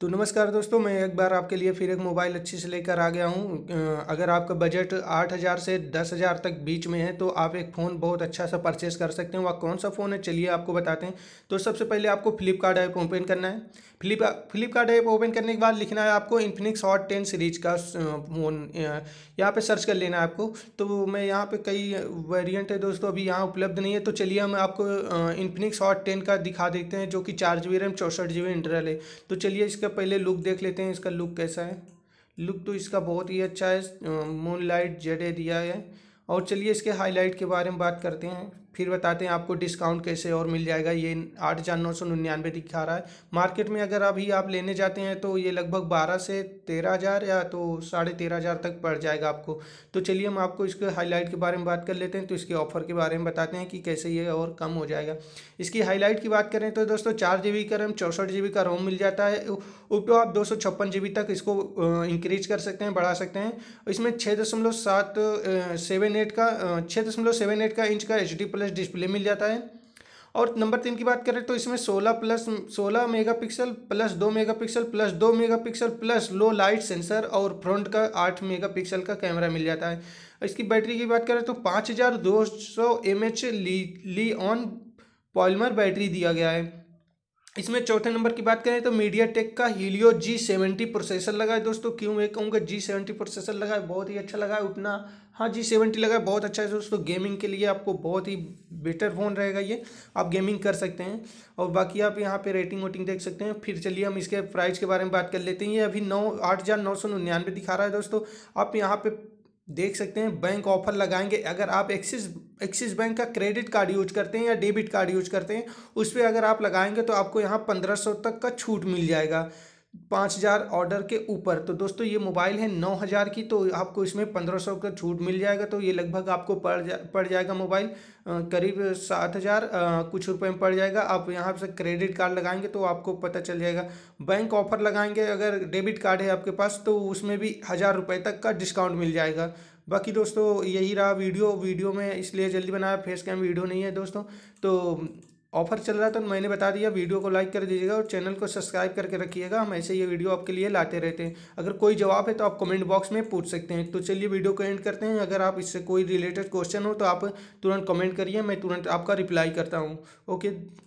तो नमस्कार दोस्तों मैं एक बार आपके लिए फिर एक मोबाइल अच्छे से लेकर आ गया हूँ अगर आपका बजट आठ हज़ार से दस हज़ार तक बीच में है तो आप एक फ़ोन बहुत अच्छा सा परचेस कर सकते हैं वह कौन सा फ़ोन है चलिए आपको बताते हैं तो सबसे पहले आपको फ्लिपकार्ट ऐप ओपन करना है फ्लिप फ्लिपकार्ट ऐप ओपन करने के बाद लिखना है आपको इन्फिनिक्स हॉट टेन सीरीज का फ़ोन यहाँ पर सर्च कर लेना है आपको तो मैं यहाँ पर कई वेरियंट है दोस्तों अभी यहाँ उपलब्ध नहीं है तो चलिए हम आपको इन्फिनिक्स हॉट टेन का दिखा देते हैं जो कि चार जी बी रैम चौंसठ जी बी इंटरल है तो चलिए इसका इसका पहले लुक देख लेते हैं इसका लुक कैसा है लुक तो इसका बहुत ही अच्छा है मून लाइट जेड दिया है और चलिए इसके हाईलाइट के बारे में बात करते हैं फिर बताते हैं आपको डिस्काउंट कैसे और मिल जाएगा ये आठ हज़ार नौ सौ निन्यानवे दिखा रहा है मार्केट में अगर अभी आप लेने जाते हैं तो ये लगभग बारह से तेरह हज़ार या तो साढ़े तेरह हज़ार तक पड़ जाएगा आपको तो चलिए हम आपको इसके हाईलाइट के बारे में बात कर लेते हैं तो इसके ऑफर के बारे में बताते हैं कि कैसे ये और कम हो जाएगा इसकी हाईलाइट की बात करें तो दोस्तों चार जी बी का रैम चौंसठ जी बी का रोम मिल जाता है उपटो आप दो सौ छप्पन जी बी तक इसको इंक्रीज कर सकते हैं बढ़ा सकते हैं इसमें छः दशमलव सात सेवन एट का छः दशमलव सेवन एट का इंच का H D plus plus display मिल जाता है और नंबर तीन की बात करें तो इसमें सोलह प्लस सोलह मेगा पिक्सल प्लस दो मेगा पिक्सल प्लस दो megapixel plus low light sensor और फ्रंट का आठ मेगा पिक्सल का कैमरा मिल जाता है इसकी बैटरी की बात करें तो 5200 हज़ार दो सौ M H Li Li ion polymer battery दिया गया है इसमें चौथे नंबर की बात करें तो मीडिया टेक का हीलियो जी सेवेंटी प्रोसेसर लगा है दोस्तों क्यों मैं कहूँगा जी सेवेंटी प्रोसेसर लगा है बहुत ही अच्छा लगा है उतना हाँ जी सेवेंटी लगा है बहुत अच्छा है दोस्तों गेमिंग के लिए आपको बहुत ही बेटर फ़ोन रहेगा ये आप गेमिंग कर सकते हैं और बाकी आप यहाँ पे रेटिंग वोटिंग देख सकते हैं फिर चलिए हम इसके प्राइस के बारे में बात कर लेते हैं ये अभी नौ आठ हज़ार नौ सौ निन्यानवे दिखा रहा है दोस्तों आप यहाँ पर देख सकते हैं बैंक ऑफर लगाएंगे अगर आप एक्सिस एक्सिस बैंक का क्रेडिट कार्ड यूज करते हैं या डेबिट कार्ड यूज करते हैं उस पर अगर आप लगाएंगे तो आपको यहाँ पंद्रह सौ तक का छूट मिल जाएगा पाँच हज़ार ऑर्डर के ऊपर तो दोस्तों ये मोबाइल है नौ हज़ार की तो आपको इसमें पंद्रह सौ का छूट मिल जाएगा तो ये लगभग आपको पड़ जा पड़ जाएगा मोबाइल करीब सात हज़ार कुछ रुपए में पड़ जाएगा आप यहाँ से क्रेडिट कार्ड लगाएंगे तो आपको पता चल जाएगा बैंक ऑफर लगाएंगे अगर डेबिट कार्ड है आपके पास तो उसमें भी हज़ार रुपये तक का डिस्काउंट मिल जाएगा बाकी दोस्तों यही रहा वीडियो वीडियो में इसलिए जल्दी बनाया फेस कैम वीडियो नहीं है दोस्तों तो ऑफर चल रहा था तो मैंने बता दिया वीडियो को लाइक कर दीजिएगा और चैनल को सब्सक्राइब करके रखिएगा हम ऐसे ये वीडियो आपके लिए लाते रहते हैं अगर कोई जवाब है तो आप कमेंट बॉक्स में पूछ सकते हैं तो चलिए वीडियो को एंड करते हैं अगर आप इससे कोई रिलेटेड क्वेश्चन हो तो आप तुरंत कमेंट करिए मैं तुरंत आपका रिप्लाई करता हूँ ओके